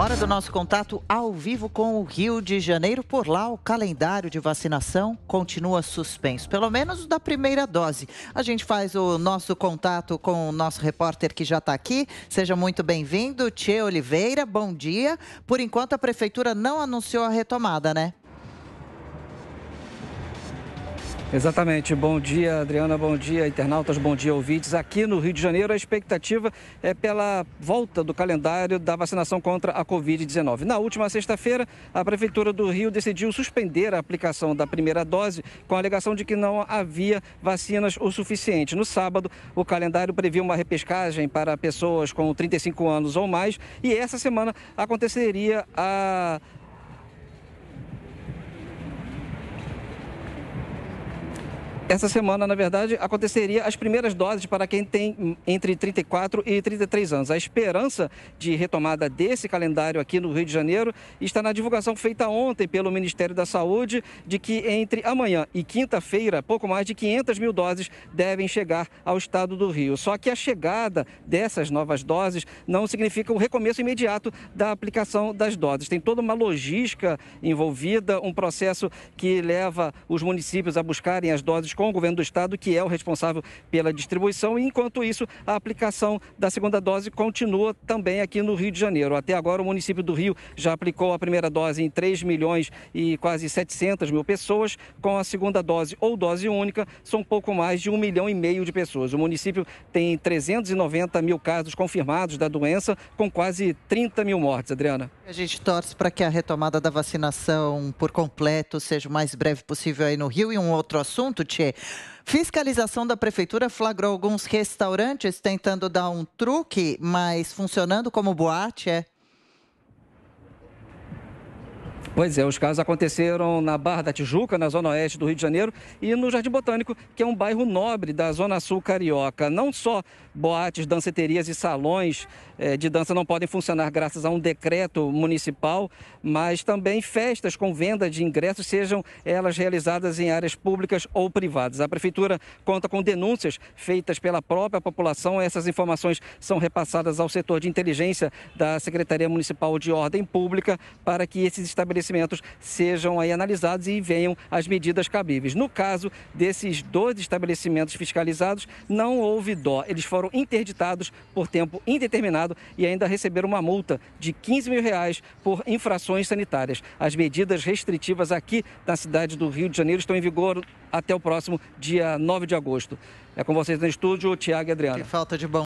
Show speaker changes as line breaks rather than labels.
Hora do nosso contato ao vivo com o Rio de Janeiro. Por lá, o calendário de vacinação continua suspenso, pelo menos da primeira dose. A gente faz o nosso contato com o nosso repórter que já está aqui. Seja muito bem-vindo, Tchê Oliveira. Bom dia. Por enquanto, a prefeitura não anunciou a retomada, né?
Exatamente. Bom dia, Adriana. Bom dia, internautas. Bom dia, ouvintes. Aqui no Rio de Janeiro, a expectativa é pela volta do calendário da vacinação contra a Covid-19. Na última sexta-feira, a Prefeitura do Rio decidiu suspender a aplicação da primeira dose com a alegação de que não havia vacinas o suficiente. No sábado, o calendário previu uma repescagem para pessoas com 35 anos ou mais e essa semana aconteceria a Essa semana, na verdade, aconteceria as primeiras doses para quem tem entre 34 e 33 anos. A esperança de retomada desse calendário aqui no Rio de Janeiro está na divulgação feita ontem pelo Ministério da Saúde de que entre amanhã e quinta-feira, pouco mais de 500 mil doses devem chegar ao estado do Rio. Só que a chegada dessas novas doses não significa o recomeço imediato da aplicação das doses. Tem toda uma logística envolvida, um processo que leva os municípios a buscarem as doses com o governo do estado, que é o responsável pela distribuição. E, enquanto isso, a aplicação da segunda dose continua também aqui no Rio de Janeiro. Até agora, o município do Rio já aplicou a primeira dose em 3 milhões e quase 700 mil pessoas. Com a segunda dose ou dose única, são pouco mais de 1 milhão e meio de pessoas. O município tem 390 mil casos confirmados da doença, com quase 30 mil mortes.
Adriana. A gente torce para que a retomada da vacinação por completo seja o mais breve possível aí no Rio. E um outro assunto, Tietchan Fiscalização da prefeitura flagrou alguns restaurantes tentando dar um truque, mas funcionando como boate, é?
Pois é, os casos aconteceram na Barra da Tijuca, na zona oeste do Rio de Janeiro, e no Jardim Botânico, que é um bairro nobre da zona sul carioca. Não só boates, danceterias e salões eh, de dança não podem funcionar graças a um decreto municipal, mas também festas com venda de ingressos, sejam elas realizadas em áreas públicas ou privadas. A prefeitura conta com denúncias feitas pela própria população. Essas informações são repassadas ao setor de inteligência da Secretaria Municipal de Ordem Pública para que esses estabelecimentos estabelecimentos sejam aí analisados e venham as medidas cabíveis. No caso desses dois estabelecimentos fiscalizados, não houve dó. Eles foram interditados por tempo indeterminado e ainda receberam uma multa de 15 mil reais por infrações sanitárias. As medidas restritivas aqui na cidade do Rio de Janeiro estão em vigor até o próximo dia 9 de agosto. É com vocês no estúdio, Tiago e Adriana. Que falta de bom.